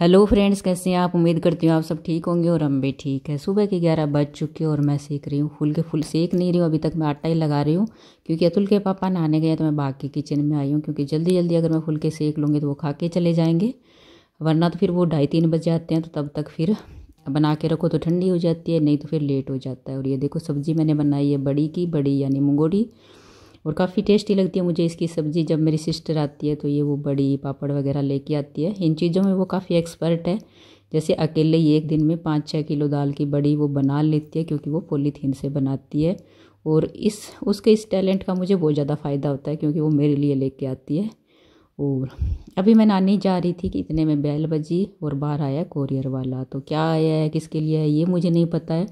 hello friends कैसे हैं आप उम्मीद करती हूँ आप सब ठीक होंगे और हम भी ठीक है सुबह के ग्यारह बज चुके और मैं सेक रही हूँ फुल के फुल सेक नहीं रही हूँ अभी तक मैं आटा ही लगा रही हूँ क्योंकि अतुल के पापा नहाने गए तो मैं बाकी किचन में आई हूँ क्योंकि जल्दी जल्दी अगर मैं फुल के सेक लूँगी तो वो खा के चले जाएँगे वरना तो फिर वो ढाई तीन बज जाते हैं तो तब तक फिर बना के रखो तो ठंडी हो जाती है नहीं तो फिर लेट हो जाता है और ये देखो सब्ज़ी मैंने बनाई है बड़ी की बड़ी यानी मुंगोड़ी और काफ़ी टेस्टी लगती है मुझे इसकी सब्ज़ी जब मेरी सिस्टर आती है तो ये वो बड़ी पापड़ वगैरह लेके आती है इन चीज़ों में वो काफ़ी एक्सपर्ट है जैसे अकेले ही एक दिन में पाँच छः किलो दाल की बड़ी वो बना लेती है क्योंकि वो पोलीथीन से बनाती है और इस उसके इस टैलेंट का मुझे बहुत ज़्यादा फ़ायदा होता है क्योंकि वो मेरे लिए लेके आती है और अभी मैं नानी जा रही थी कि इतने में बैल बजी और बाहर आया कोरियर वाला तो क्या आया है किसके लिए है ये मुझे नहीं पता है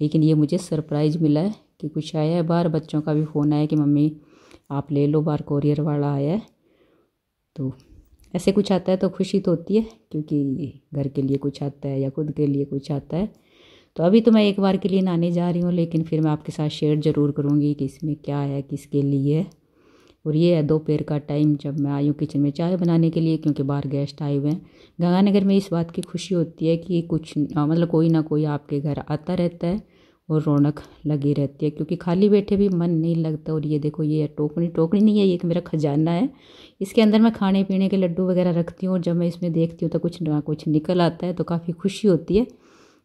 लेकिन ये मुझे सरप्राइज़ मिला है कि कुछ आया है बाहर बच्चों का भी फ़ोन आया कि मम्मी आप ले लो बाहर कोरियर वाला आया है तो ऐसे कुछ आता है तो खुशी तो होती है क्योंकि घर के लिए कुछ आता है या खुद के लिए कुछ आता है तो अभी तो मैं एक बार के लिए नहाने जा रही हूँ लेकिन फिर मैं आपके साथ शेयर ज़रूर करूँगी कि इसमें क्या है किसके लिए है और ये है दोपहर का टाइम जब मैं आई हूँ किचन में चाय बनाने के लिए क्योंकि बाहर गेस्ट आए हुए हैं गंगानगर में इस बात की खुशी होती है कि कुछ मतलब कोई ना कोई आपके घर आता रहता है वो रौनक लगी रहती है क्योंकि खाली बैठे भी मन नहीं लगता और ये देखो ये टोकनी टोकनी नहीं है ये एक मेरा खजाना है इसके अंदर मैं खाने पीने के लड्डू वगैरह रखती हूँ और जब मैं इसमें देखती हूँ तो कुछ ना कुछ निकल आता है तो काफ़ी खुशी होती है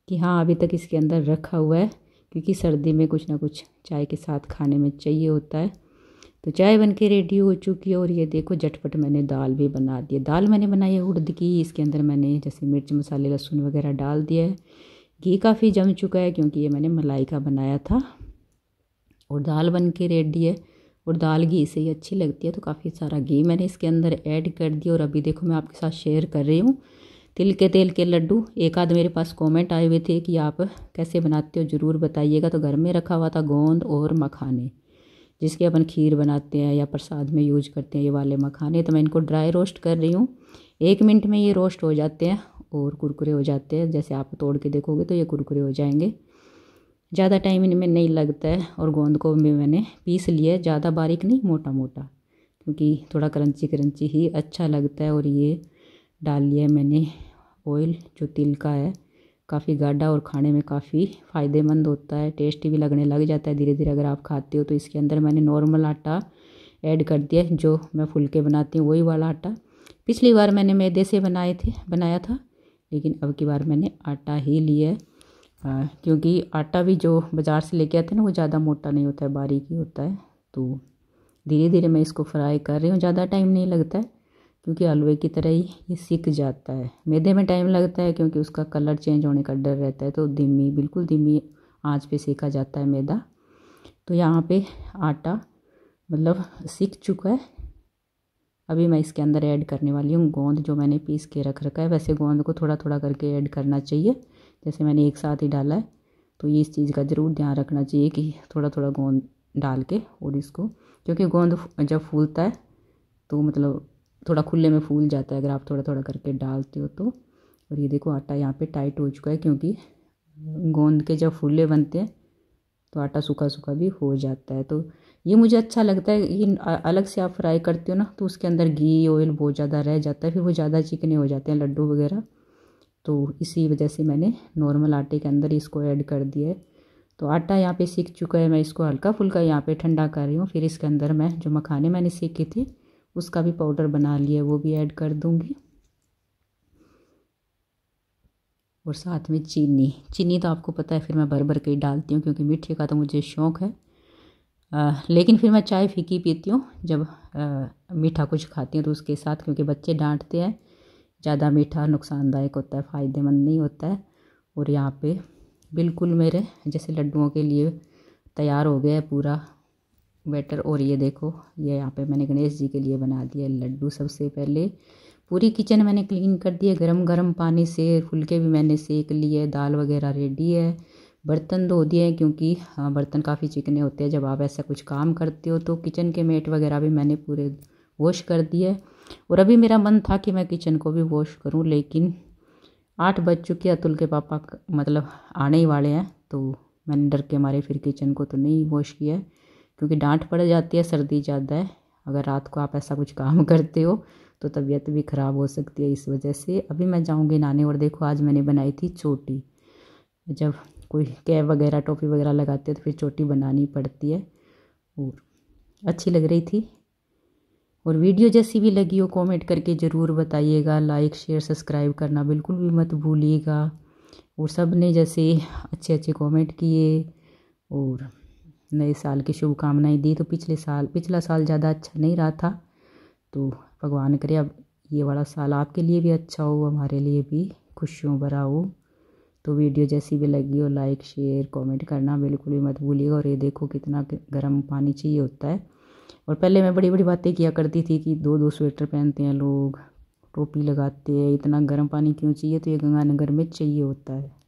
कि हाँ अभी तक इसके अंदर रखा हुआ है क्योंकि सर्दी में कुछ ना कुछ चाय के साथ खाने में चाहिए होता है तो चाय बन के रेडी हो चुकी है और ये देखो झटपट मैंने दाल भी बना दी दाल मैंने बनाई है उड़द की इसके अंदर मैंने जैसे मिर्च मसाले लहसुन वगैरह डाल दिया है घी काफ़ी जम चुका है क्योंकि ये मैंने मलाई का बनाया था और दाल बन के रेडी है और दाल घी से ही अच्छी लगती है तो काफ़ी सारा घी मैंने इसके अंदर ऐड कर दिया और अभी देखो मैं आपके साथ शेयर कर रही हूँ तिल के तेल के लड्डू एक आध मेरे पास कमेंट आए हुए थे कि आप कैसे बनाते हो ज़रूर बताइएगा तो घर में रखा हुआ था गोंद और मखाने जिसके अपन खीर बनाते हैं या प्रसाद में यूज करते हैं ये वाले मखाने तो मैं इनको ड्राई रोस्ट कर रही हूँ एक मिनट में ये रोस्ट हो जाते हैं और कुरकुरे हो जाते हैं जैसे आप तोड़ के देखोगे तो ये कुरकुरे हो जाएंगे ज़्यादा टाइम इनमें नहीं लगता है और गोंद को भी मैंने पीस लिया है ज़्यादा बारीक नहीं मोटा मोटा क्योंकि थोड़ा करंची करंची ही अच्छा लगता है और ये डाल लिया मैंने ऑयल जो तिल का है काफ़ी गाढ़ा और खाने में काफ़ी फ़ायदेमंद होता है टेस्टी भी लगने लग जाता है धीरे धीरे अगर आप खाते हो तो इसके अंदर मैंने नॉर्मल आटा ऐड कर दिया जो मैं फुलके बनाती हूँ वही वाला आटा पिछली बार मैंने मैदे से बनाए थे बनाया था लेकिन अब की बार मैंने आटा ही लिया है क्योंकि आटा भी जो बाज़ार से लेके आते हैं ना वो ज़्यादा मोटा नहीं होता है बारीक ही होता है तो धीरे धीरे मैं इसको फ्राई कर रही हूँ ज़्यादा टाइम नहीं लगता है क्योंकि हलवे की तरह ही ये सीख जाता है मैदे में टाइम लगता है क्योंकि उसका कलर चेंज होने का डर रहता है तो धीमी बिल्कुल धीमी आँच पर सेका जाता है मैदा तो यहाँ पर आटा मतलब सीख चुका है अभी मैं इसके अंदर ऐड करने वाली हूँ गोंद जो मैंने पीस के रख रखा है वैसे गोंद को थोड़ा थोड़ा करके ऐड करना चाहिए जैसे मैंने एक साथ ही डाला है तो ये इस चीज़ का ज़रूर ध्यान रखना चाहिए कि थोड़ा थोड़ा गोंद डाल के और इसको क्योंकि गोंद जब फूलता है तो मतलब थोड़ा खुले में फूल जाता है अगर आप थोड़ा थोड़ा करके डालते हो तो और ये देखो आटा यहाँ पर टाइट हो चुका है क्योंकि गोंद के जब फूले बनते हैं तो आटा सूखा सूखा भी हो जाता है तो ये मुझे अच्छा लगता है ये अलग से आप फ्राई करते हो ना तो उसके अंदर घी ऑयल बहुत ज़्यादा रह जाता है फिर वो ज़्यादा चिकने हो जाते हैं लड्डू वगैरह तो इसी वजह से मैंने नॉर्मल आटे के अंदर इसको ऐड कर दिया है तो आटा यहाँ पे सीख चुका है मैं इसको हल्का फुल्का यहाँ पे ठंडा कर रही हूँ फिर इसके अंदर मैं जो मखाने मैंने सीखे थे उसका भी पाउडर बना लिया वो भी ऐड कर दूँगी और साथ में चीनी चीनी तो आपको पता है फिर मैं भर भर के ही डालती हूँ क्योंकि मीठे का तो मुझे शौक़ है आ, लेकिन फिर मैं चाय फीकी पीती हूँ जब आ, मीठा कुछ खाती हूँ तो उसके साथ क्योंकि बच्चे डांटते हैं ज़्यादा मीठा नुकसानदायक होता है फ़ायदेमंद नहीं होता है और यहाँ पे बिल्कुल मेरे जैसे लड्डुओं के लिए तैयार हो गया है पूरा बैटर और ये देखो ये यहाँ पे मैंने गणेश जी के लिए बना दिया लड्डू सबसे पहले पूरी किचन मैंने क्लीन कर दी है गर्म गर्म पानी से फुलके भी मैंने सेक लिए दाल वगैरह रेडी है बर्तन धो दिए हैं क्योंकि हाँ, बर्तन काफ़ी चिकने होते हैं जब आप ऐसा कुछ काम करते हो तो किचन के मेट वगैरह भी मैंने पूरे वॉश कर दिए और अभी मेरा मन था कि मैं किचन को भी वॉश करूं लेकिन आठ बज चुके अतुल के पापा मतलब आने ही वाले हैं तो मैंने डर के मारे फिर किचन को तो नहीं वॉश किया क्योंकि डांट पड़ जाती है सर्दी ज़्यादा है अगर रात को आप ऐसा कुछ काम करते हो तो तबीयत भी ख़राब हो सकती है इस वजह से अभी मैं जाऊँगी नाने और देखो आज मैंने बनाई थी चोटी जब कोई कैब वगैरह टोपी वगैरह लगाते हैं तो फिर चोटी बनानी पड़ती है और अच्छी लग रही थी और वीडियो जैसी भी लगी हो कमेंट करके ज़रूर बताइएगा लाइक शेयर सब्सक्राइब करना बिल्कुल भी मत भूलिएगा और सब ने जैसे अच्छे अच्छे कमेंट किए और नए साल की शुभकामनाएं दी तो पिछले साल पिछला साल ज़्यादा अच्छा नहीं रहा था तो भगवान करे अब ये वाला साल आपके लिए भी अच्छा हो हमारे लिए भी खुशियों भरा हो तो वीडियो जैसी भी लगी हो लाइक शेयर कमेंट करना बिल्कुल भी मत भूलिएगा और ये देखो कितना गर्म पानी चाहिए होता है और पहले मैं बड़ी बड़ी बातें किया करती थी कि दो दो स्वेटर पहनते हैं लोग टोपी लगाते हैं इतना गर्म पानी क्यों चाहिए तो ये गंगानगर में चाहिए होता है